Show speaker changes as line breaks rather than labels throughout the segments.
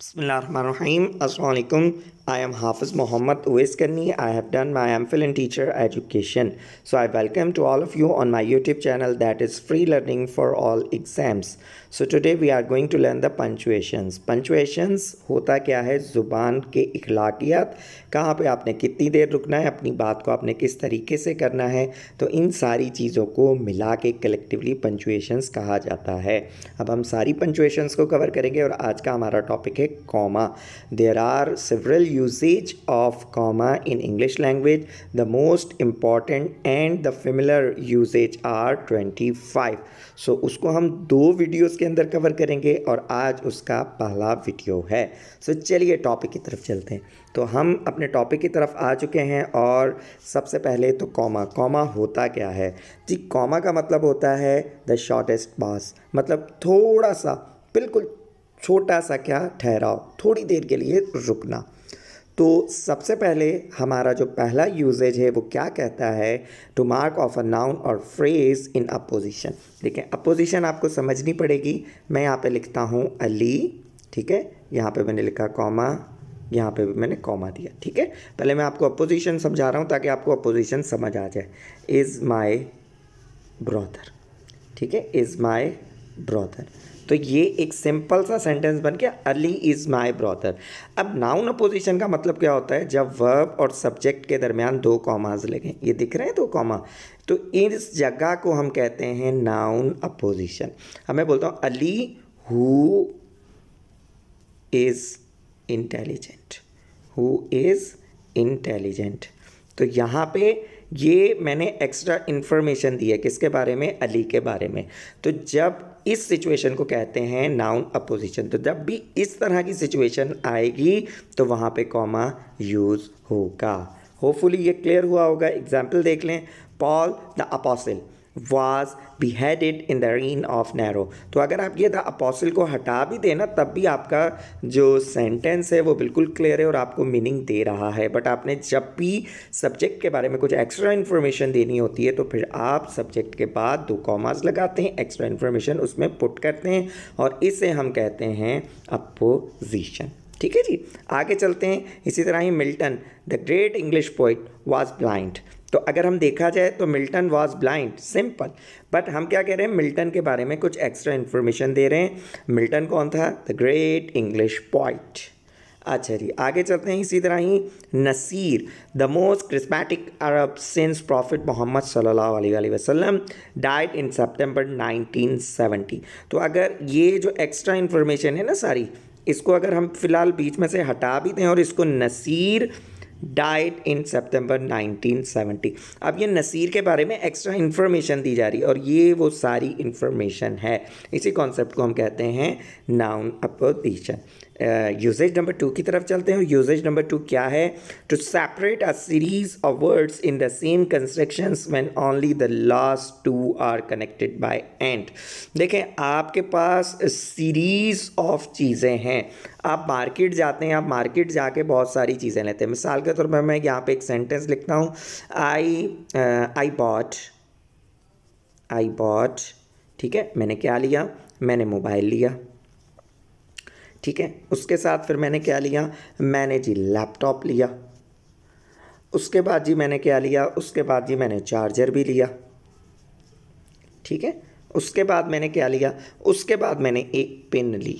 Bismillahirrahmanirrahim. I am Hafiz Muhammad Uwais I have done my MPhil in teacher education. So I welcome to all of you on my YouTube channel that is free learning for all exams. So today we are going to learn the punctuations punctuations होता क्या है ज़ुबान के अखलाकियात कहाँ पे आपने कितनी देर रुकना है अपनी बात को आपने किस तरीके से करना है तो इन सारी चीज़ों को मिला के कलेक्टिवली पंचुएशंस कहा जाता है अब हम सारी पंचुएशंस को कवर करेंगे और आज का हमारा टॉपिक है comma there are several usages of comma in English language the most important and the familiar usages are twenty five so उसको हम दो वीडियोज़ इसके अंदर कवर करेंगे और आज उसका पहला वीडियो है सो चलिए टॉपिक की तरफ चलते हैं तो हम अपने टॉपिक की तरफ आ चुके हैं और सबसे पहले तो कॉमा कॉमा होता क्या है जी कॉमा का मतलब होता है द शॉर्टेस्ट पास मतलब थोड़ा सा बिल्कुल छोटा सा क्या ठहराओ थोड़ी देर के लिए रुकना तो सबसे पहले हमारा जो पहला यूजेज है वो क्या कहता है to mark off a noun और फ्रेज इन अपोजिशन देखें अपोजिशन आपको समझनी पड़ेगी मैं यहाँ पे लिखता हूँ अली ठीक है यहाँ पे मैंने लिखा कॉमा यहाँ पे भी मैंने कॉमा दिया ठीक है पहले मैं आपको अपोजिशन समझा रहा हूँ ताकि आपको अपोजिशन समझ आ जाए इज़ माई ब्रॉदर ठीक है इज़ माई ब्रॉदर तो ये एक सिंपल सा सेंटेंस बन गया अली इज़ माई ब्रॉदर अब नाउन अपोजिशन का मतलब क्या होता है जब वर्ब और सब्जेक्ट के दरमियान दो कॉमाज लगे ये दिख रहे हैं दो कॉमा तो इस जगह को हम कहते हैं नाउन अपोजिशन अब मैं बोलता हूँ Ali who is intelligent who is intelligent तो यहाँ पे ये मैंने एक्स्ट्रा इन्फॉर्मेशन दी है किसके बारे में अली के बारे में तो जब इस सिचुएशन को कहते हैं नाउन अपोजिशन तो जब भी इस तरह की सिचुएशन आएगी तो वहाँ पे कॉमा यूज़ होगा होपफुली ये क्लियर हुआ होगा एग्जाम्पल देख लें Paul the apostle was beheaded in the reign of Nero तो अगर आप ये द अपोसिल को हटा भी देना तब भी आपका जो सेंटेंस है वो बिल्कुल क्लियर है और आपको मीनिंग दे रहा है बट आपने जब भी सब्जेक्ट के बारे में कुछ एक्स्ट्रा इन्फॉर्मेशन देनी होती है तो फिर आप सब्जेक्ट के बाद दो कॉमास लगाते हैं एक्स्ट्रा इन्फॉर्मेशन उसमें पुट करते हैं और इसे हम कहते हैं अपोजिशन ठीक है जी आगे चलते हैं इसी तरह ही Milton the great English poet was blind तो अगर हम देखा जाए तो Milton was blind simple but हम क्या कह रहे हैं मिल्टन के बारे में कुछ एक्स्ट्रा इन्फॉर्मेशन दे रहे हैं मिल्टन कौन था द ग्रेट इंग्लिश पॉइट अच्छा जी आगे चलते हैं इसी तरह ही Nasser the most charismatic Arab since prophet Muhammad सल्लल्लाहु अलैहि वसल्लम डाइड इन सितंबर 1970 तो अगर ये जो एक्स्ट्रा इन्फॉर्मेशन है ना सारी इसको अगर हम फ़िलहाल बीच में से हटा भी दें और इसको नसीर डाइट इन नाइनटीन 1970 अब ये नसीर के बारे में एक्स्ट्रा इन्फॉर्मेशन दी जा रही है और ये वो सारी इन्फॉर्मेशन है इसी कॉन्सेप्ट को हम कहते हैं noun apposition usages number two की तरफ चलते हैं यूजेज नंबर टू क्या है to separate a series of words in the same construction when only the last two are connected by and देखें आपके पास सीरीज ऑफ चीज़ें हैं आप मार्केट जाते हैं आप मार्केट जाके बहुत सारी चीज़ें लेते हैं मिसाल के तौर पर मैं यहाँ पे एक सेंटेंस लिखता हूँ आई आई बॉट आई बॉट ठीक है मैंने क्या लिया मैंने मोबाइल लिया ठीक है उसके साथ फिर मैंने क्या लिया मैंने जी लैपटॉप लिया उसके बाद जी मैंने क्या लिया उसके बाद जी मैंने चार्जर भी लिया ठीक है उसके बाद मैंने क्या लिया उसके बाद मैंने एक पिन ली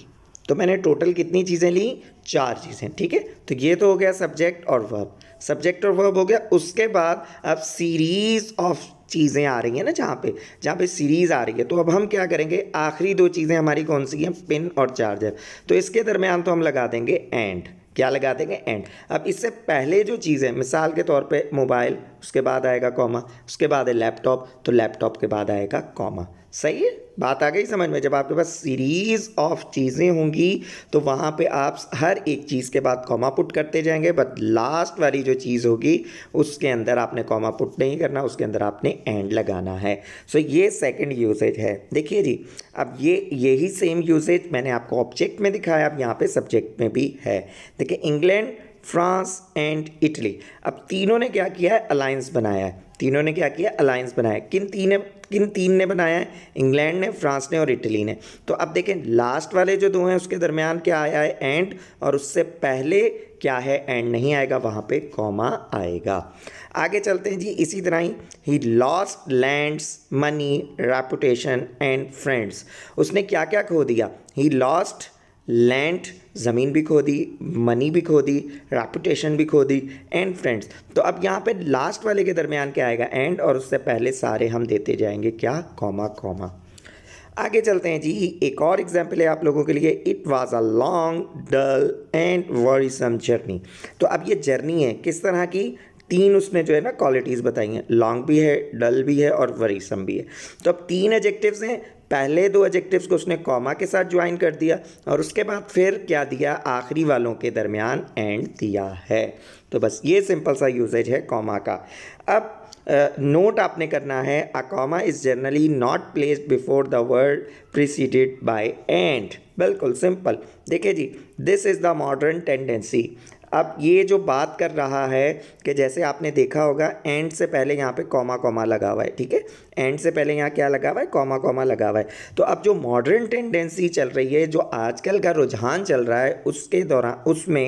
तो मैंने टोटल कितनी चीज़ें ली चार चीज़ें ठीक है तो ये तो हो गया सब्जेक्ट और वर्ब सब्जेक्ट और वर्ब हो गया उसके बाद अब सीरीज़ ऑफ चीज़ें आ रही हैं ना जहाँ पे जहाँ पे सीरीज़ आ रही है तो अब हम क्या करेंगे आखिरी दो चीज़ें हमारी कौन सी हैं पिन और चार्जर तो इसके दरमियान तो हम लगा देंगे एंड क्या लगा देंगे एंड अब इससे पहले जो चीज़ें मिसाल के तौर पे मोबाइल उसके बाद आएगा कॉमा उसके बाद है लैपटॉप तो लैपटॉप के बाद आएगा कॉमा सही है बात आ गई समझ में जब आपके पास सीरीज़ ऑफ चीज़ें होंगी तो वहाँ पे आप हर एक चीज़ के बाद कॉमा पुट करते जाएंगे बट लास्ट वाली जो चीज़ होगी उसके अंदर आपने कॉमा पुट नहीं करना उसके अंदर आपने एंड लगाना है सो so, ये सेकेंड यूसेज है देखिए जी अब ये यही सेम यूसेज मैंने आपको ऑब्जेक्ट में दिखाया अब यहाँ पर सब्जेक्ट में भी है देखिए इंग्लैंड फ्रांस एंड इटली अब तीनों ने क्या किया है अलायंस बनाया है तीनों ने क्या किया अलायंस बनाया किन तीन किन तीन ने बनाया है इंग्लैंड ने फ्रांस ने और इटली ने तो अब देखें लास्ट वाले जो दो हैं उसके दरमियान क्या आया है एंड और उससे पहले क्या है एंड नहीं आएगा वहाँ पे कॉमा आएगा आगे चलते हैं जी इसी तरह ही he lost lands money reputation and friends उसने क्या क्या खो दिया ही लॉस्ट लैंड ज़मीन भी खो दी मनी भी खो दी रेपुटेशन भी खो दी एंड फ्रेंड्स तो अब यहाँ पे लास्ट वाले के दरमियान क्या आएगा एंड और उससे पहले सारे हम देते जाएंगे क्या कॉमा कॉमा आगे चलते हैं जी एक और एग्जाम्पल है आप लोगों के लिए it was a long dull and wearisome journey तो अब ये जर्नी है किस तरह की तीन उसने जो है ना क्वालिटीज़ बताई हैं लॉन्ग भी है डल भी है और वरीसम भी है तो अब तीन एजेक्टिव्स हैं पहले दो एजेक्टिव्स को उसने कॉमा के साथ ज्वाइन कर दिया और उसके बाद फिर क्या दिया आखिरी वालों के दरमियान एंड दिया है तो बस ये सिंपल सा यूजेज है कॉमा का अब नोट uh, आपने करना है a comma is generally not placed before the word preceded by and बिल्कुल सिंपल देखिए जी this is the modern tendency अब ये जो बात कर रहा है कि जैसे आपने देखा होगा एंड से पहले यहाँ पे कॉमा कॉमा लगा हुआ है ठीक है एंड से पहले यहाँ क्या लगा हुआ है कॉमा कॉमा लगा हुआ है तो अब जो मॉडर्न टेंडेंसी चल रही है जो आजकल का रुझान चल रहा है उसके दौरान उसमें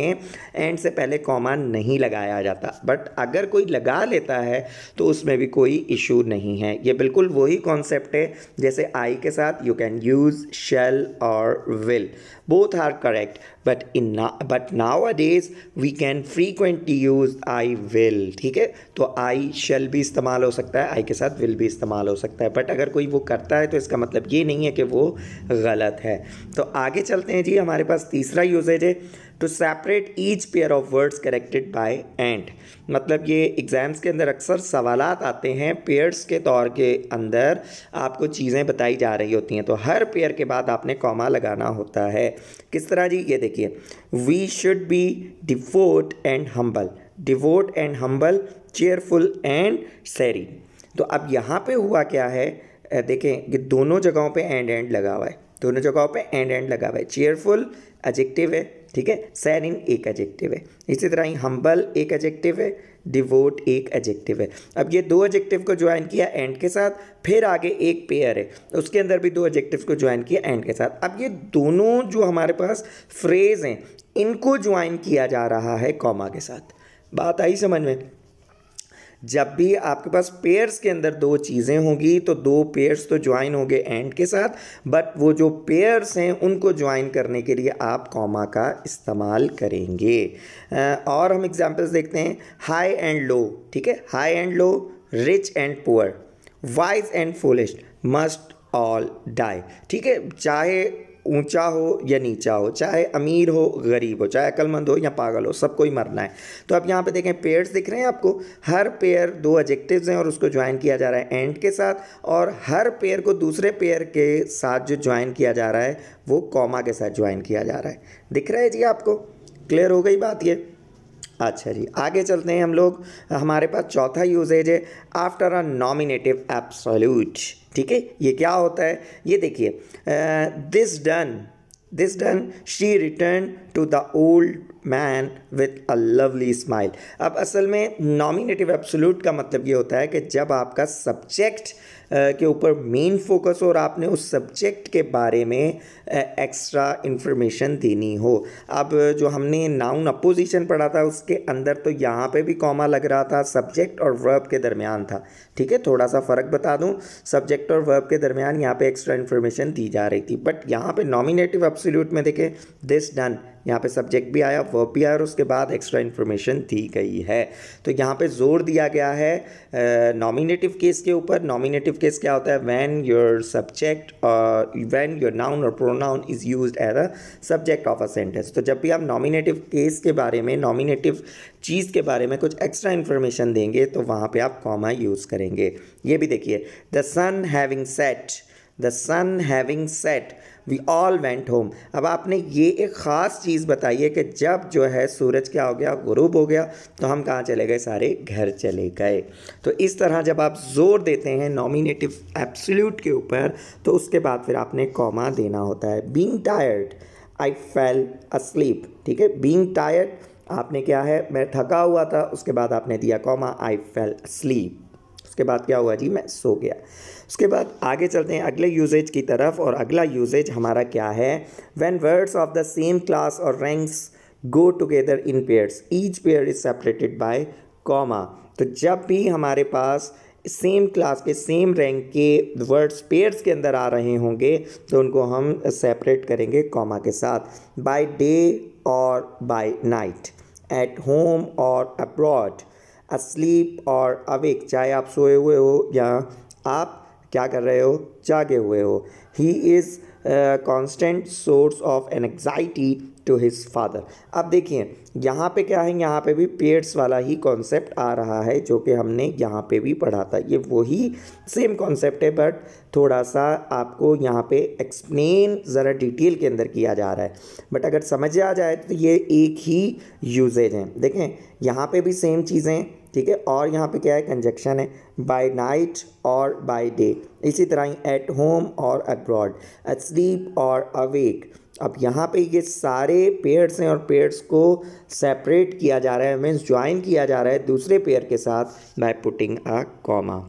एंड से पहले कॉमा नहीं लगाया जाता बट अगर कोई लगा लेता है तो उसमें भी कोई इशू नहीं है ये बिल्कुल वही कॉन्सेप्ट है जैसे आई के साथ यू कैन यूज़ शेल और will both are correct but in but nowadays we can frequently use I will ठीक है तो आई शेल भी इस्तेमाल हो सकता है आई के साथ विल भी इस्तेमाल इस्तेमाल हो सकता है बट अगर कोई वो करता है तो इसका मतलब ये नहीं है कि वो गलत है तो आगे चलते हैं जी हमारे पास तीसरा यूजेज है to separate each pair of words corrected by and मतलब ये एग्ज़ाम्स के अंदर अक्सर सवाल आते हैं पेयर्स के तौर के अंदर आपको चीज़ें बताई जा रही होती हैं तो हर पेयर के बाद आपने कॉमा लगाना होता है किस तरह जी ये देखिए we should be devout and humble devout and humble cheerful and sorry तो अब यहाँ पे हुआ क्या है देखें कि दोनों जगहों पे एंड एंड लगा हुआ है दोनों जगहों पे एंड एंड लगा हुआ है चेयरफुल एजेक्टिव है ठीक है सैरिन एक एजेक्टिव है इसी तरह ही हम्बल एक एजेक्टिव है डिवोट एक एजेक्टिव है अब ये दो एजेक्टिव को ज्वाइन किया एंड के साथ फिर आगे एक पेयर है उसके अंदर भी दो एजेक्टिव को ज्वाइन किया एंड के साथ अब ये दोनों जो हमारे पास फ्रेज़ हैं इनको ज्वाइन किया जा रहा है कॉमा के साथ बात आई समझ में जब भी आपके पास पेयर्स के अंदर दो चीज़ें होंगी तो दो पेयर्स तो ज्वाइन होंगे एंड के साथ बट वो जो पेयर्स हैं उनको ज्वाइन करने के लिए आप कॉमा का इस्तेमाल करेंगे और हम एग्जांपल्स देखते हैं हाई एंड लो ठीक है high and low rich and poor wise and foolish must all die ठीक है चाहे ऊंचा हो या नीचा हो चाहे अमीर हो गरीब हो चाहे अक्लमंद हो या पागल हो सबको ही मरना है तो अब यहाँ पे देखें पेयर्स दिख रहे हैं आपको हर पेयर दो एजेक्टिव्स हैं और उसको ज्वाइन किया जा रहा है एंड के साथ और हर पेयर को दूसरे पेयर के साथ जो ज्वाइन किया जा रहा है वो कॉमा के साथ ज्वाइन किया जा रहा है दिख रहा है जी आपको क्लियर हो गई बात ये अच्छा जी आगे चलते हैं हम लोग हमारे पास चौथा यूजेज है आफ्टर अ नॉमिनेटिव एप्सोल्यूट ठीक है ये क्या होता है ये देखिए this done this done she return to the old man with a lovely smile अब असल में नॉमिनेटिव एब्सोल्यूट का मतलब ये होता है कि जब आपका सब्जेक्ट के ऊपर मेन फोकस हो और आपने उस सब्जेक्ट के बारे में एक्स्ट्रा इन्फॉर्मेशन देनी हो अब जो हमने नाउन अपोजिशन पढ़ा था उसके अंदर तो यहाँ पे भी कॉमा लग रहा था सब्जेक्ट और वर्ब के दरमियान था ठीक है थोड़ा सा फ़र्क बता दूँ सब्जेक्ट और वर्ब के दरमियान यहाँ पे एक्स्ट्रा इन्फॉर्मेशन दी जा रही थी बट यहाँ पे नॉमिनेटिव एब्सोल्यूट में देखें दिस डन यहाँ पे सब्जेक्ट भी आया वर्ब भी आया और उसके बाद एक्स्ट्रा इन्फॉर्मेशन दी गई है तो यहाँ पे जोर दिया गया है नॉमिनेटिव केस के ऊपर नॉमिनेटिव केस क्या होता है व्हेन योर सब्जेक्ट और व्हेन योर नाउन और pronoun is use as a subject of a sentence तो जब भी आप नॉमिनेटिव केस के बारे में नॉमिनेटिव चीज़ के बारे में कुछ एक्स्ट्रा इन्फॉर्मेशन देंगे तो वहाँ पे आप कॉमा यूज़ करेंगे ये भी देखिए the sun having set the sun having set we all went home अब आपने ये एक ख़ास चीज़ बताई है कि जब जो है सूरज क्या हो गया गुरूब हो गया तो हम कहाँ चले गए सारे घर चले गए तो इस तरह जब आप जोर देते हैं नॉमिनेटिव एप्सल्यूट के ऊपर तो उसके बाद फिर आपने कॉमा देना होता है being tired I fell sleep ठीक है बींग टायर्ड आपने क्या है मैं थका हुआ था उसके बाद आपने दिया कॉमा आई फेल स्लीप उसके बाद क्या हुआ जी मैं सो गया उसके बाद आगे चलते हैं अगले यूजेज की तरफ और अगला यूजेज हमारा क्या है when words of the same class और ranks go together in pairs each pair is separated by comma तो जब भी हमारे पास सेम क्लास के सेम रैंक के वर्ड्स पेयर्स के अंदर आ रहे होंगे तो उनको हम सेपरेट करेंगे कॉमा के साथ बाय डे और बाय नाइट एट होम और अब्रॉड असलीप और अवेक चाहे आप सोए हुए हो या आप क्या कर रहे हो जागे हुए हो he is constant source of anxiety to his father अब देखिए यहाँ पे क्या है यहाँ पे भी पेड्स वाला ही कॉन्सेप्ट आ रहा है जो कि हमने यहाँ पे भी पढ़ा था ये वही सेम कॉन्सेप्ट है बट थोड़ा सा आपको यहाँ पे एक्सप्लेन ज़रा डिटेल के अंदर किया जा रहा है बट अगर समझ आ जाए तो ये एक ही यूजेज हैं देखें यहाँ पे भी सेम चीज़ें ठीक है और यहाँ पे क्या है कंजक्शन है बाय नाइट और बाय डे इसी तरह ही एट होम और अब्रॉड स्लीप और अवेक अब यहाँ पे ये सारे पेयर्स हैं और पेयर्स को सेपरेट किया जा रहा है मीन्स ज्वाइन किया जा रहा है दूसरे पेयर के साथ बाय पुटिंग अ कॉमा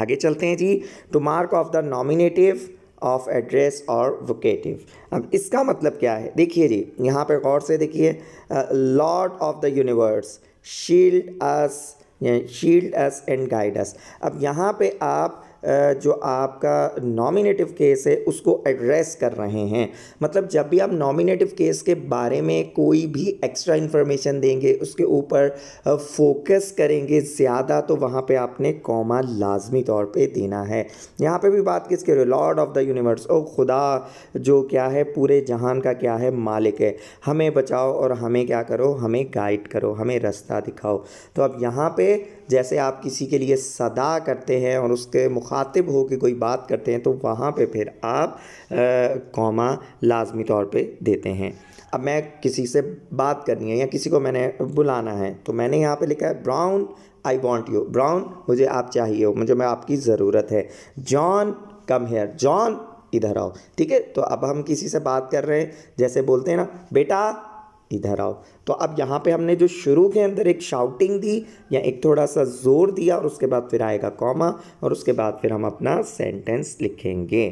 आगे चलते हैं जी to mark off the nominative of address और वोकेटिव अब इसका मतलब क्या है देखिए जी यहाँ पे गौर से देखिए lord of the universe shield us shield us and guide us अब यहाँ पे आप जो आपका नॉमिनेटिव केस है उसको एड्रेस कर रहे हैं मतलब जब भी आप नॉमिनेटिव केस के बारे में कोई भी एक्स्ट्रा इन्फॉर्मेशन देंगे उसके ऊपर फोकस करेंगे ज़्यादा तो वहाँ पे आपने कॉमा लाजमी तौर पे देना है यहाँ पे भी बात किसके रहे लॉर्ड ऑफ द यूनिवर्स ओ खुदा जो क्या है पूरे जहान का क्या है मालिक है हमें बचाओ और हमें क्या करो हमें गाइड करो हमें रास्ता दिखाओ तो अब यहाँ पर जैसे आप किसी के लिए सदा करते हैं और उसके मुख मुखातिब हो के कोई बात करते हैं तो वहाँ पे फिर आप कॉमा लाजमी तौर पे देते हैं अब मैं किसी से बात करनी है या किसी को मैंने बुलाना है तो मैंने यहाँ पे लिखा है Brown I want you Brown मुझे आप चाहिए हो मुझे मैं आपकी ज़रूरत है जॉन कम हेयर जॉन इधर आओ ठीक है तो अब हम किसी से बात कर रहे हैं जैसे बोलते हैं ना बेटा इधर आओ तो अब यहाँ पे हमने जो शुरू के अंदर एक शाउटिंग दी या एक थोड़ा सा ज़ोर दिया और उसके बाद फिर आएगा कॉमा और उसके बाद फिर हम अपना सेंटेंस लिखेंगे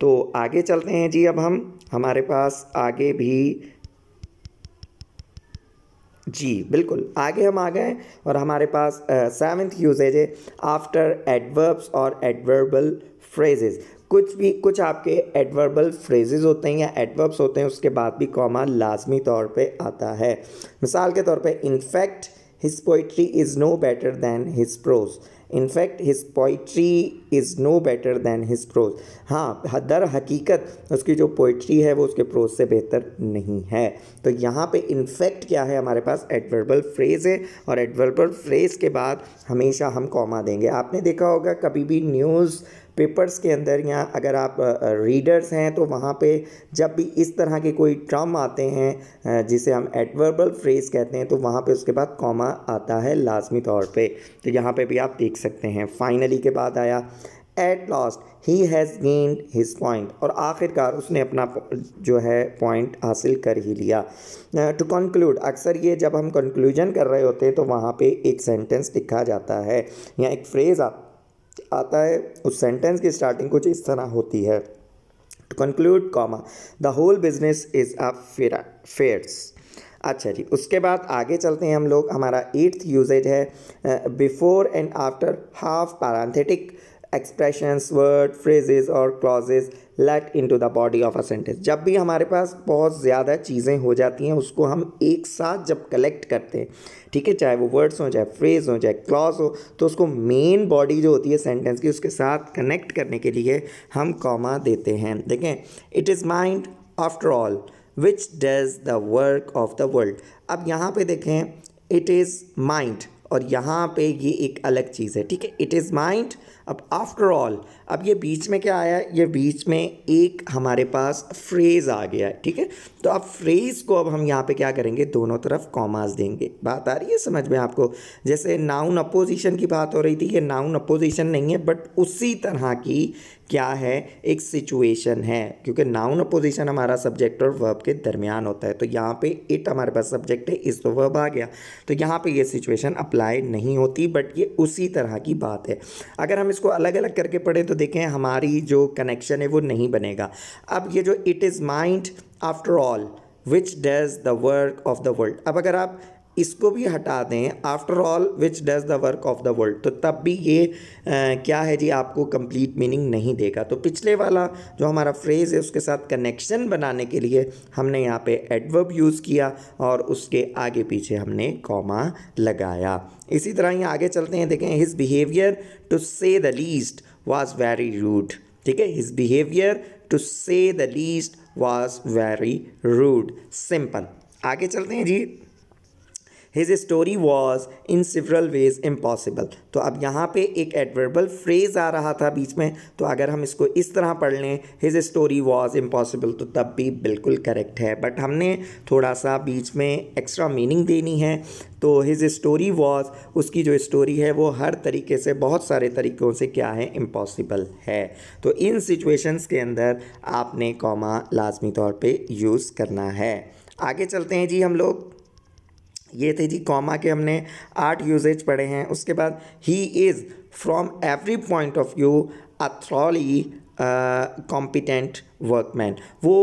तो आगे चलते हैं जी अब हम हमारे पास आगे भी जी बिल्कुल आगे हम आ गए और हमारे पास सेवन्थ यूजेज है आफ्टर एडवर्ब्स और एडवर्बल फ्रेजेज कुछ भी कुछ आपके एडवर्बल फ्रेजेज होते हैं या एडवर्ब्स होते हैं उसके बाद भी कॉमा लाजमी तौर पे आता है मिसाल के तौर पे in fact his poetry is no better than his prose in fact his poetry is no better than his prose हाँ दर हकीकत उसकी जो पोइट्री है वो उसके प्रोज से बेहतर नहीं है तो यहाँ पे इनफैक्ट क्या है हमारे पास एडवर्बल फ्रेज़ है और एडवर्बल फ्रेज़ के बाद हमेशा हम कॉमा देंगे आपने देखा होगा कभी भी न्यूज़ पेपर्स के अंदर या अगर आप रीडर्स हैं तो वहाँ पे जब भी इस तरह के कोई ट्रम आते हैं जिसे हम एडवर्बल फ्रेज कहते हैं तो वहाँ पे उसके बाद कॉमा आता है लाजमी तौर पे तो यहाँ पे भी आप देख सकते हैं फाइनली के बाद आया at last he has gained his point और आखिरकार उसने अपना जो है पॉइंट हासिल कर ही लिया टू कंक्लूड अक्सर ये जब हम कंक्लूजन कर रहे होते हैं तो वहाँ पे एक सेंटेंस लिखा जाता है या एक फ्रेज़ आप आता है उस सेंटेंस की स्टार्टिंग कुछ इस तरह होती है to conclude comma the whole business is a affair affairs अच्छा जी उसके बाद आगे चलते हैं हम लोग हमारा एट्थ यूजेज है before and after half parenthetical expressions word phrases और clauses let in to the body of a sentence जब भी हमारे पास बहुत ज़्यादा चीज़ें हो जाती हैं उसको हम एक साथ जब कलेक्ट करते हैं ठीक है चाहे वो वर्ड्स हों चाहे फ्रेज हों चाहे क्लॉज हो तो उसको मेन बॉडी जो होती है सेंटेंस की उसके साथ कनेक्ट करने के लिए हम कॉमा देते हैं देखें it is mind after all which does the work of the world अब यहाँ पे देखें इट इज़ माइंड और यहाँ पे ये एक अलग चीज़ है ठीक है इट इज़ माइंड अब आफ्टर ऑल अब ये बीच में क्या आया ये बीच में एक हमारे पास फ्रेज़ आ गया है ठीक है तो अब फ्रेज़ को अब हम यहाँ पे क्या करेंगे दोनों तरफ कॉमास देंगे बात आ रही है समझ में आपको जैसे नाउन अपोजिशन की बात हो रही थी ये नाउन अपोजिशन नहीं है बट उसी तरह की क्या है एक सिचुएशन है क्योंकि नाउन अपोजिशन हमारा सब्जेक्ट और वर्ब के दरमियान होता है तो यहाँ पे इट हमारे पास सब्जेक्ट है इस तो वर्ब आ गया तो यहाँ पे ये सिचुएशन अप्लाई नहीं होती बट ये उसी तरह की बात है अगर हम इसको अलग अलग करके पढ़े तो देखें हमारी जो कनेक्शन है वो नहीं बनेगा अब ये जो it is mind after all which does the work of the world अब अगर आप इसको भी हटा दें after all which does the work of the world तो तब भी ये आ, क्या है जी आपको कंप्लीट मीनिंग नहीं देगा तो पिछले वाला जो हमारा फ्रेज़ है उसके साथ कनेक्शन बनाने के लिए हमने यहाँ पे एडवर्ब यूज़ किया और उसके आगे पीछे हमने कॉमा लगाया इसी तरह ही आगे चलते हैं देखें his behaviour to say the least was very rude ठीक है his behaviour to say the least was very rude simple आगे चलते हैं जी his story was in several ways impossible तो अब यहाँ पे एक एडवर्बल फ्रेज आ रहा था बीच में तो अगर हम इसको इस तरह पढ़ लें हिज स्टोरी वॉज इम्पॉसिबल तो तब भी बिल्कुल करेक्ट है बट हमने थोड़ा सा बीच में एक्स्ट्रा मीनिंग देनी है तो हिज स्टोरी वॉज उसकी जो स्टोरी है वो हर तरीके से बहुत सारे तरीक़ों से क्या है इम्पॉसिबल है तो इन सिचुएशंस के अंदर आपने कॉमा लाजमी तौर पे यूज़ करना है आगे चलते हैं जी हम लोग ये थे जी कॉमा के हमने आठ यूजेज पढ़े हैं उसके बाद he is from every point of view a thoroughly competent workman वो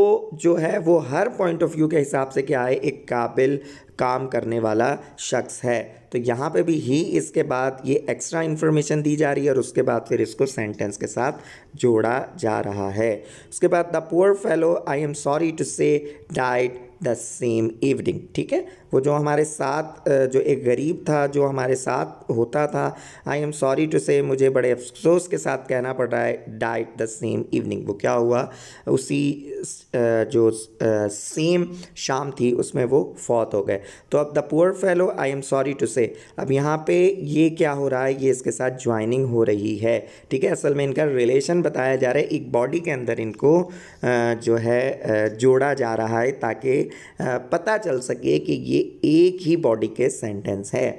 जो है वो हर पॉइंट ऑफ व्यू के हिसाब से क्या है एक काबिल काम करने वाला शख्स है तो यहाँ पे भी ही इसके बाद ये एक्स्ट्रा इन्फॉर्मेशन दी जा रही है और उसके बाद फिर इसको सेंटेंस के साथ जोड़ा जा रहा है उसके बाद the poor fellow I am sorry to say died the same evening ठीक है वो जो हमारे साथ जो एक गरीब था जो हमारे साथ होता था आई एम सॉरी टू से मुझे बड़े अफसोस के साथ कहना पड़ रहा है डाइट द सेम इवनिंग वो क्या हुआ उसी जो सेम शाम थी उसमें वो फौत हो गए तो अब the poor fellow I am sorry to say अब यहाँ पे ये क्या हो रहा है ये इसके साथ ज्वाइनिंग हो रही है ठीक है असल में इनका रिलेशन बताया जा रहा है एक बॉडी के अंदर इनको जो है जोड़ा जा रहा है ताकि पता चल सके कि ये एक ही बॉडी के सेंटेंस है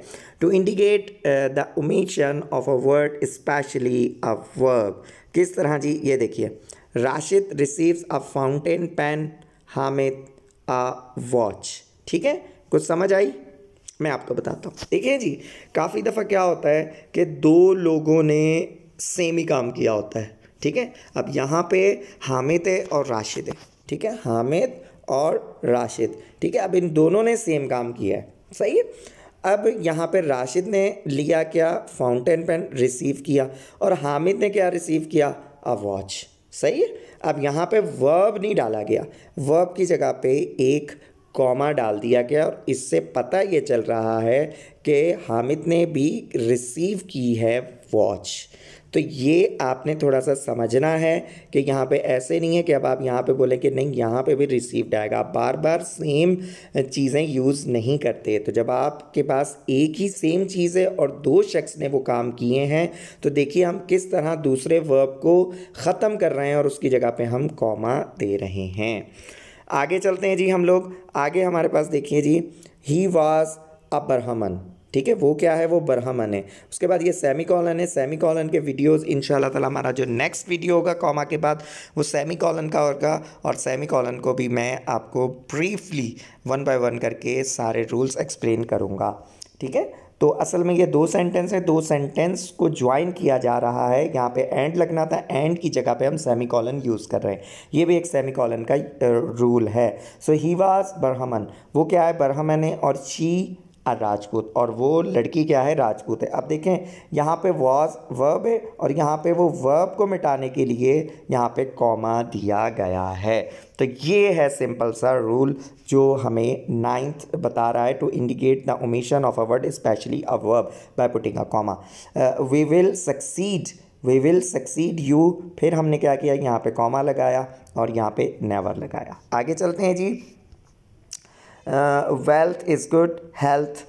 to indicate the omission of a word specially a verb किस तरह जी ये देखिए Rashid receives a fountain pen Hamid a watch ठीक है कुछ समझ आई मैं आपको बताता हूँ देखिए जी काफ़ी दफ़ा क्या होता है कि दो लोगों ने सेम ही काम किया होता है ठीक है अब यहाँ पे हामिद है और राशिद है ठीक है हामिद और राशिद ठीक है अब इन दोनों ने सेम काम किया है सही है अब यहाँ पर राशिद ने लिया क्या फाउंटेन पेन रिसीव किया और हामिद ने क्या रिसीव किया अ वॉच सही है अब यहाँ पे वर्ब नहीं डाला गया वर्ब की जगह पे एक कॉमा डाल दिया गया और इससे पता ये चल रहा है कि हामिद ने भी रिसीव की है वॉच तो ये आपने थोड़ा सा समझना है कि यहाँ पे ऐसे नहीं है कि अब आप यहाँ पे बोले कि नहीं यहाँ पे भी रिसीव्ड आएगा आप बार बार सेम चीज़ें यूज़ नहीं करते तो जब आपके पास एक ही सेम चीज़ है और दो शख्स ने वो काम किए हैं तो देखिए हम किस तरह दूसरे वर्ब को ख़त्म कर रहे हैं और उसकी जगह पर हम कॉमा दे रहे हैं आगे चलते हैं जी हम लोग आगे हमारे पास देखिए जी ही वॉज अब्रहमन ठीक है वो क्या है वो बरहमन है उसके बाद ये सेमी कॉलन है सेमी कॉलन के वीडियोज़ इन तला हमारा जो नेक्स्ट वीडियो होगा कॉमा के बाद वो सेमी कॉलन का होगा और सेमी कॉलन को भी मैं आपको ब्रीफली वन बाय वन करके सारे रूल्स एक्सप्लेन करूँगा ठीक है तो असल में ये दो सेंटेंस है दो सेंटेंस को ज्वाइन किया जा रहा है यहाँ पे एंड लगना था एंड की जगह पे हम सेमी कॉलन यूज़ कर रहे हैं ये भी एक सेमी कॉलन का रूल है सो ही वाज बरहमन वो क्या है बरहमन है और शी राजपूत और वो लड़की क्या है राजपूत है अब देखें यहाँ पे वॉज वर्ब है और यहाँ पे वो वर्ब को मिटाने के लिए यहाँ पे कॉमा दिया गया है तो ये है सिंपल सा रूल जो हमें नाइन्थ बता रहा है to indicate the omission of a word specially a verb by putting a comma we will succeed we will succeed you फिर हमने क्या किया यहाँ पे कॉमा लगाया और यहाँ पे नेवर लगाया आगे चलते हैं जी wealth is good health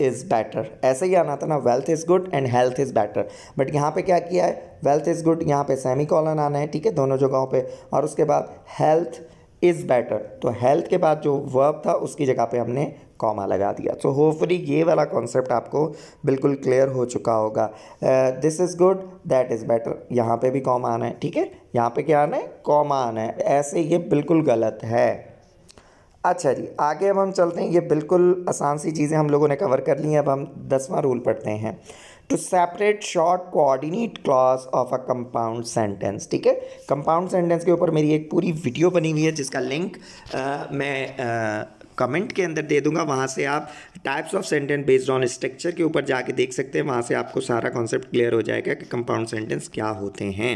is better ऐसे ही आना था ना wealth is good and health is better but यहाँ पे क्या किया है वेल्थ इज़ गुड यहाँ पे सेमी कॉलन आना है ठीक है दोनों जगहों पे और उसके बाद हेल्थ इज़ बेटर तो हेल्थ के बाद जो वर्ब था उसकी जगह पे हमने कॉमा लगा दिया सो so, होपफुली ये वाला कॉन्सेप्ट आपको बिल्कुल क्लियर हो चुका होगा this is good that is better यहाँ पे भी कॉमा आना है ठीक है यहाँ पे क्या आना है कॉमा आना है ऐसे ये बिल्कुल गलत है अच्छा जी आगे अब हम चलते हैं ये बिल्कुल आसान सी चीज़ें हम लोगों ने कवर कर ली हैं अब हम दसवां रूल पढ़ते हैं to separate short coordinate clause of a compound sentence ठीक है कंपाउंड सेंटेंस के ऊपर मेरी एक पूरी वीडियो बनी हुई है जिसका लिंक आ, मैं आ, कमेंट के अंदर दे दूंगा वहाँ से आप types of sentence based on structure के ऊपर जाके देख सकते हैं वहाँ से आपको सारा कॉन्सेप्ट क्लियर हो जाएगा कि कंपाउंड सेंटेंस क्या होते हैं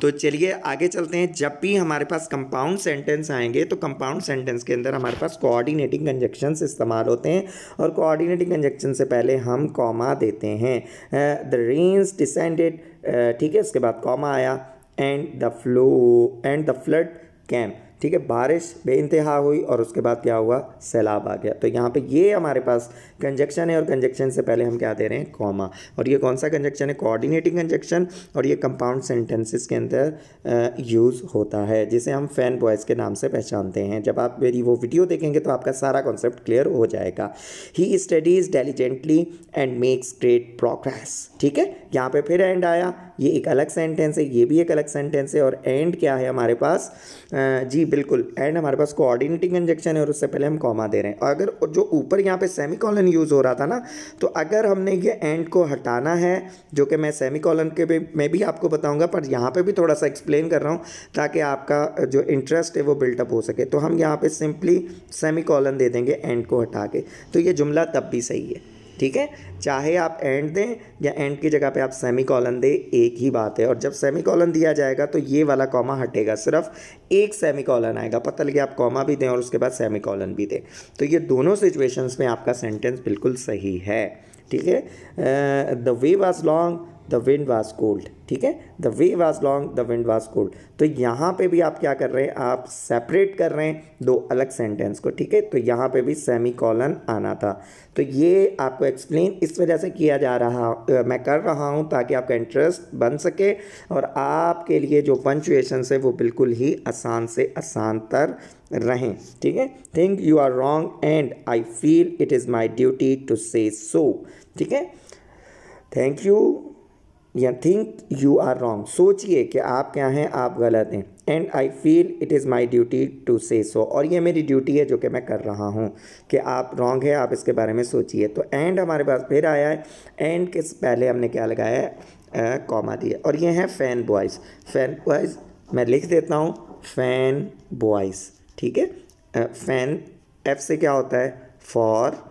तो चलिए आगे चलते हैं जब भी हमारे पास कंपाउंड सेंटेंस आएंगे तो कंपाउंड सेंटेंस के अंदर हमारे पास कोऑर्डिनेटिंग कंजक्शन इस्तेमाल होते हैं और कोऑर्डिनेटिंग कंजक्शन से पहले हम कॉमा देते हैं द रेंस डिसेंडेड ठीक है इसके बाद कॉमा आया and the flow and the flood came ठीक है बारिश बेानतहा हुई और उसके बाद क्या हुआ सैलाब आ गया तो यहाँ पे ये हमारे पास कंजक्शन है और कंजक्शन से पहले हम क्या दे रहे हैं कॉमा और ये कौन सा कंजक्शन है कोऑर्डिनेटिंग कंजक्शन और ये कंपाउंड सेंटेंसेस के अंदर यूज़ होता है जिसे हम फैन बॉयज़ के नाम से पहचानते हैं जब आप मेरी वो वीडियो देखेंगे तो आपका सारा कॉन्सेप्ट क्लियर हो जाएगा he studies diligently and makes great progress ठीक है यहाँ पर फिर एंड आया ये एक अलग सेंटेंस है ये भी एक अलग सेंटेंस है और एंड क्या है हमारे पास जी बिल्कुल एंड हमारे पास कोऑर्डिनेटिंग इंजेक्शन है और उससे पहले हम कॉमा दे रहे हैं अगर जो ऊपर यहाँ पे सेमी कॉलन यूज़ हो रहा था ना तो अगर हमने ये एंड को हटाना है जो कि मैं सेमी कॉलन के भी मैं भी आपको बताऊँगा पर यहाँ पर भी थोड़ा सा एक्सप्लेन कर रहा हूँ ताकि आपका जो इंटरेस्ट है वो बिल्टअप हो सके तो हम यहाँ पर सिंपली सेमी कॉलन दे देंगे एंड को हटा के तो ये जुमला तब भी सही है ठीक है चाहे आप एंड दें या एंड की जगह पे आप सेमी कॉलन दें एक ही बात है और जब सेमी कॉलन दिया जाएगा तो ये वाला कॉमा हटेगा सिर्फ एक सेमी कॉलन आएगा पता लगे आप कॉमा भी दें और उसके बाद सेमी कॉलन भी दें तो ये दोनों सिचुएशंस में आपका सेंटेंस बिल्कुल सही है ठीक है the way was long the wind was cold ठीक है the way was long the wind was cold तो यहाँ पे भी आप क्या कर रहे हैं आप सेपरेट कर रहे हैं दो अलग सेंटेंस को ठीक है तो यहाँ पे भी सेमी कॉलन आना था तो ये आपको एक्सप्लेन इस वजह से किया जा रहा आ, मैं कर रहा हूँ ताकि आपका इंटरेस्ट बन सके और आपके लिए जो पंचुएशन है वो बिल्कुल ही आसान से आसान तर रहें ठीक है think you are wrong and I feel it is my duty to say so ठीक है थैंक यू या थिंक यू आर रॉन्ग सोचिए कि आप क्या हैं आप गलत हैं and I feel it is my duty to say so और ये मेरी ड्यूटी है जो कि मैं कर रहा हूँ कि आप रॉन्ग है आप इसके बारे में सोचिए तो एंड हमारे पास फिर आया है एंड के पहले हमने क्या लगाया है कॉमा दिया और ये हैं फ़ैन बॉयज़ फ़ैन बॉयज़ मैं लिख देता हूँ फ़ैन बॉयज़ ठीक है फ़ैन एफ से क्या होता है फॉर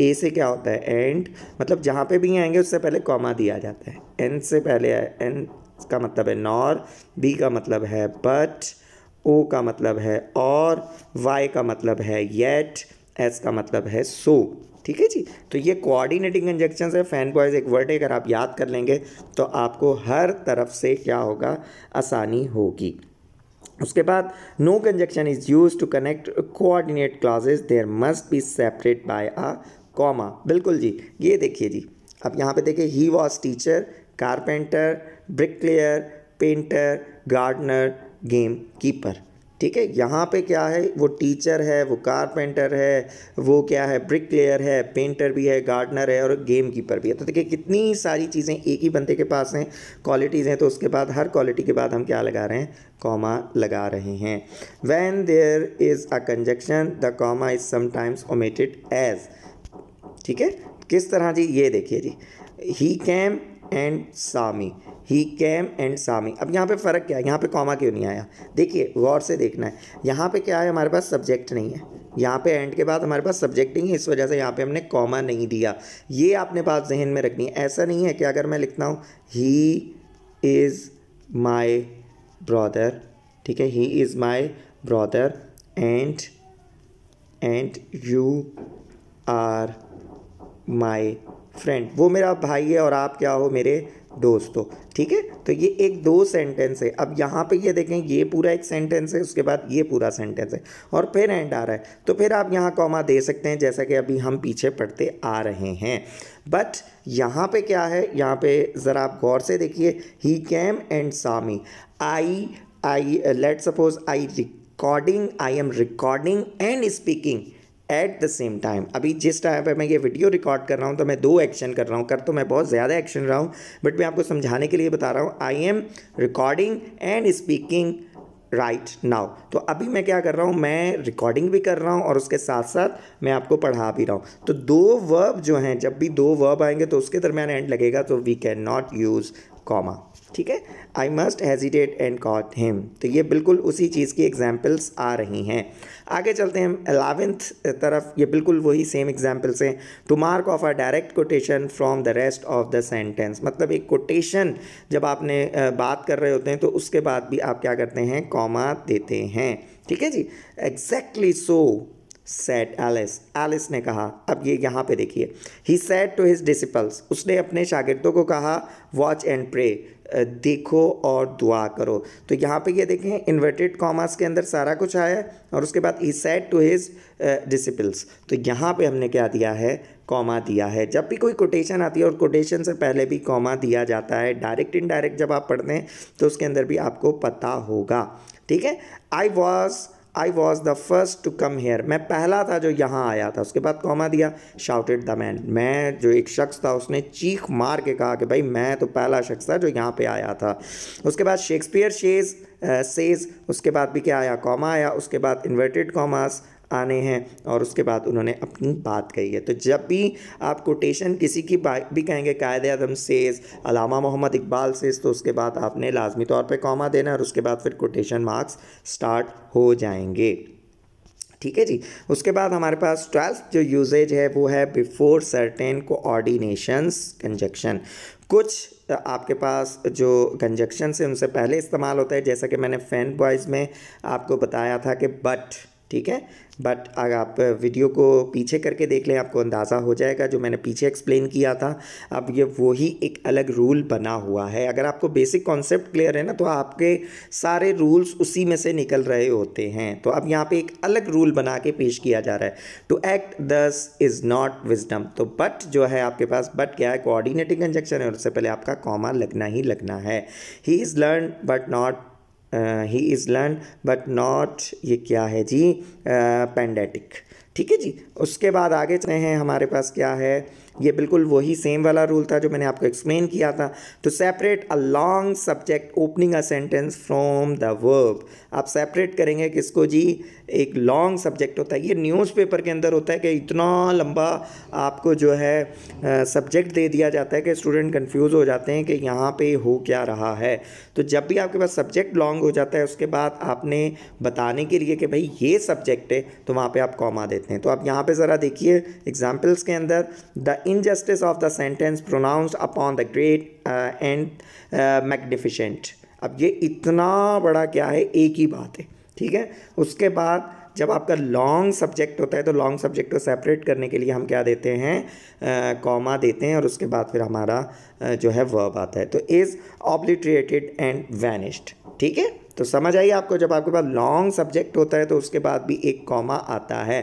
ए से क्या होता है एंड मतलब जहाँ पे भी आएंगे उससे पहले कॉमा दिया जाता है एन से पहले है एन का मतलब है नॉर बी का मतलब है बट ओ का मतलब है और वाई का मतलब है येट एस का मतलब है सो ठीक है जी तो ये कोऑर्डिनेटिंग इंजेक्शन है फैन बॉयज एक वर्ड है अगर आप याद कर लेंगे तो आपको हर तरफ से क्या होगा आसानी होगी उसके बाद no conjunction is use to connect coordinate clauses there must be separate by a comma बिल्कुल जी ये देखिए जी अब यहाँ पे देखिए he was teacher carpenter bricklayer painter gardener gamekeeper ठीक है यहाँ पे क्या है वो टीचर है वो कारपेंटर है वो क्या है ब्रिक क्लेयर है पेंटर भी है गार्डनर है और गेम कीपर भी है तो देखिए कितनी सारी चीज़ें एक ही बंदे के पास हैं क्वालिटीज़ हैं तो उसके बाद हर क्वालिटी के बाद हम क्या लगा रहे हैं कॉमा लगा रहे हैं when there is a conjunction the comma is sometimes omitted as ठीक है किस तरह जी ये देखिए जी he came and saw me he came and saw me अब यहाँ पे फ़र्क क्या है यहाँ पे कॉमा क्यों नहीं आया देखिए गौर से देखना है यहाँ पे क्या है हमारे पास सब्जेक्ट नहीं है यहाँ पे एंड के बाद हमारे पास सब्जेक्ट नहीं है इस वजह से यहाँ पे हमने कॉमा नहीं दिया ये आपने बात जहन में रखनी है ऐसा नहीं है कि अगर मैं लिखता हूँ ही इज़ माई ब्रॉदर ठीक है he is my brother and and you are my friend वो मेरा भाई है और आप क्या हो मेरे दोस्त हो ठीक है तो ये एक दो सेंटेंस है अब यहाँ पे ये देखें ये पूरा एक सेंटेंस है उसके बाद ये पूरा सेंटेंस है और फिर एंड आ रहा है तो फिर आप यहाँ कॉमा दे सकते हैं जैसा कि अभी हम पीछे पढ़ते आ रहे हैं बट यहाँ पे क्या है यहाँ पे ज़रा आप गौर से देखिए he came and saw me I I let suppose I recording I am recording and speaking at the same time अभी जिस टाइम पर मैं ये वीडियो रिकॉर्ड कर रहा हूँ तो मैं दो एक्शन कर रहा हूँ कर तो मैं बहुत ज़्यादा एक्शन रहा हूँ बट मैं आपको समझाने के लिए बता रहा हूँ I am recording and speaking right now तो अभी मैं क्या कर रहा हूँ मैं रिकॉर्डिंग भी कर रहा हूँ और उसके साथ साथ मैं आपको पढ़ा भी रहा हूँ तो दो वर्ब जो हैं जब भी दो वर्ब आएंगे तो उसके दरम्यान एंड लगेगा तो we can not use comma ठीक है I must hesitate and caught him तो ये बिल्कुल उसी चीज़ की एग्जाम्पल्स आ रही हैं आगे चलते हैं अलावेंथ तरफ ये बिल्कुल वही सेम एग्जाम्पल्स हैं to mark off a direct quotation from the rest of the sentence मतलब एक कोटेशन जब आपने बात कर रहे होते हैं तो उसके बाद भी आप क्या करते हैं कॉमा देते हैं ठीक है जी exactly so said Alice Alice ने कहा अब ये यहाँ पे देखिए he said to his disciples उसने अपने शागिर्दों को कहा वॉच एंड प्रे देखो और दुआ करो तो यहाँ पे ये देखें इन्वर्टेड कॉमर्स के अंदर सारा कुछ आया है और उसके बाद he said to his disciples तो यहाँ पे हमने क्या दिया है कॉमा दिया है जब भी कोई कोटेशन आती है और कोटेशन से पहले भी कॉमा दिया जाता है डायरेक्ट इनडायरेक्ट जब आप पढ़ते हैं तो उसके अंदर भी आपको पता होगा ठीक है I was I was the first to come here मैं पहला था जो यहाँ आया था उसके बाद कॉमा दिया शाउटेड द मैन मैं जो एक शख्स था उसने चीख मार के कहा कि भाई मैं तो पहला शख्स था जो यहाँ पे आया था उसके बाद शेक्सपियर शेज़ सेज उसके बाद भी क्या आया कॉमा आया उसके बाद इन्वर्टेड कॉमास आने हैं और उसके बाद उन्होंने अपनी बात कही है तो जब भी आप कोटेशन किसी की भी कहेंगे कायद अदम सेज अलामा मोहम्मद इकबाल सेज तो उसके बाद आपने लाजमी तौर पर कॉमा देना और उसके बाद फिर कोटेशन मार्क्स स्टार्ट हो जाएंगे ठीक है जी उसके बाद हमारे पास ट्वेल्थ जो यूजेज है वो है बिफोर सर्टेन कोऑर्डिनेशंस कंजक्शन कुछ आपके पास जो कंजक्शन से उनसे पहले इस्तेमाल होता है जैसा कि मैंने फैन बॉयज़ में आपको बताया था कि बट ठीक है बट अगर आप वीडियो को पीछे करके देख लें आपको अंदाज़ा हो जाएगा जो मैंने पीछे एक्सप्लेन किया था अब ये वही एक अलग रूल बना हुआ है अगर आपको बेसिक कॉन्सेप्ट क्लियर है ना तो आपके सारे रूल्स उसी में से निकल रहे होते हैं तो अब यहाँ पे एक अलग रूल बना के पेश किया जा रहा है to act thus is not wisdom तो बट जो है आपके पास बट क्या है कोऑर्डिनेटिंग कंजक्शन है उससे पहले आपका कॉमा लगना ही लगना है he is learned but not he is learned but not ये क्या है जी पेंडेटिक ठीक है जी उसके बाद आगे चले हैं हमारे पास क्या है ये बिल्कुल वही सेम वाला रूल था जो मैंने आपको एक्सप्लेन किया था तो separate a long subject opening a sentence from the verb आप सेपरेट करेंगे किसको जी एक लॉन्ग सब्जेक्ट होता है ये न्यूज़पेपर के अंदर होता है कि इतना लंबा आपको जो है सब्जेक्ट दे दिया जाता है कि स्टूडेंट कंफ्यूज हो जाते हैं कि यहाँ पे हो क्या रहा है तो जब भी आपके पास सब्जेक्ट लॉन्ग हो जाता है उसके बाद आपने बताने के लिए कि भाई ये सब्जेक्ट है तो वहाँ पर आप कॉमा देते हैं तो आप यहाँ पर ज़रा देखिए एग्जाम्पल्स के अंदर the injustice of the sentence pronounce upon the great and magnificent अब ये इतना बड़ा क्या है एक ही बात है ठीक है उसके बाद जब आपका लॉन्ग सब्जेक्ट होता है तो लॉन्ग सब्जेक्ट को सेपरेट करने के लिए हम क्या देते हैं कॉमा देते हैं और उसके बाद फिर हमारा आ, जो है वर्ब आता है तो इज़ ऑब्लिट्रिएटेड एंड वैनिश्ड ठीक है तो समझ आई आपको जब आपके पास लॉन्ग सब्जेक्ट होता है तो उसके बाद भी एक कॉमा आता है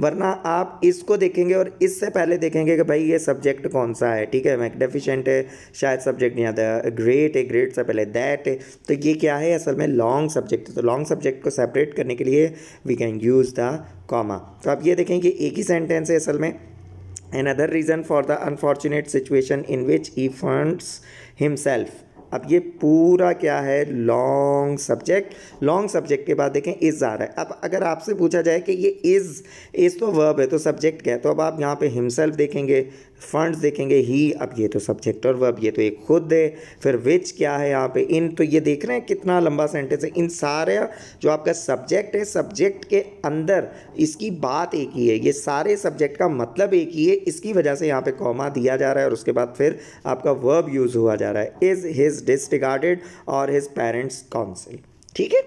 वरना आप इसको देखेंगे और इससे पहले देखेंगे कि भाई ये सब्जेक्ट कौन सा है ठीक है डेफिशेंट है शायद सब्जेक्ट नहीं आता ग्रेट है ग्रेट से पहले दैट है तो ये क्या है असल में लॉन्ग सब्जेक्ट है तो लॉन्ग सब्जेक्ट को सेपरेट करने के लिए we can use the comma तो आप ये देखें कि एक ही सेंटेंस है असल में other reason for the unfortunate situation in which he finds himself अब ये पूरा क्या है लॉन्ग सब्जेक्ट लॉन्ग सब्जेक्ट के बाद देखें इज़ आ रहा है अब अगर आपसे पूछा जाए कि ये इज़ इज़ तो वर्ब है तो सब्जेक्ट क्या है तो अब आप यहाँ पे हिमसेल्फ देखेंगे फंड्स देखेंगे ही अब ये तो सब्जेक्ट और वर्ब ये तो एक खुद है फिर विच क्या है यहाँ पे इन तो ये देख रहे हैं कितना लंबा सेंटेंस है इन सारे जो आपका सब्जेक्ट है सब्जेक्ट के अंदर इसकी बात एक ही है ये सारे सब्जेक्ट का मतलब एक ही है इसकी वजह से यहाँ पे कॉमा दिया जा रहा है और उसके बाद फिर आपका वर्ब यूज़ हुआ जा रहा है इज़ हिज डिस और हिज पेरेंट्स काउंसिल ठीक है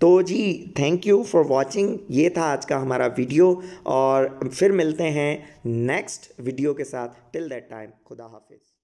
तो जी थैंक यू फॉर वॉचिंग ये था आज का हमारा वीडियो और फिर मिलते हैं नेक्स्ट वीडियो के साथ टिल दैट टाइम खुदा हाफिज़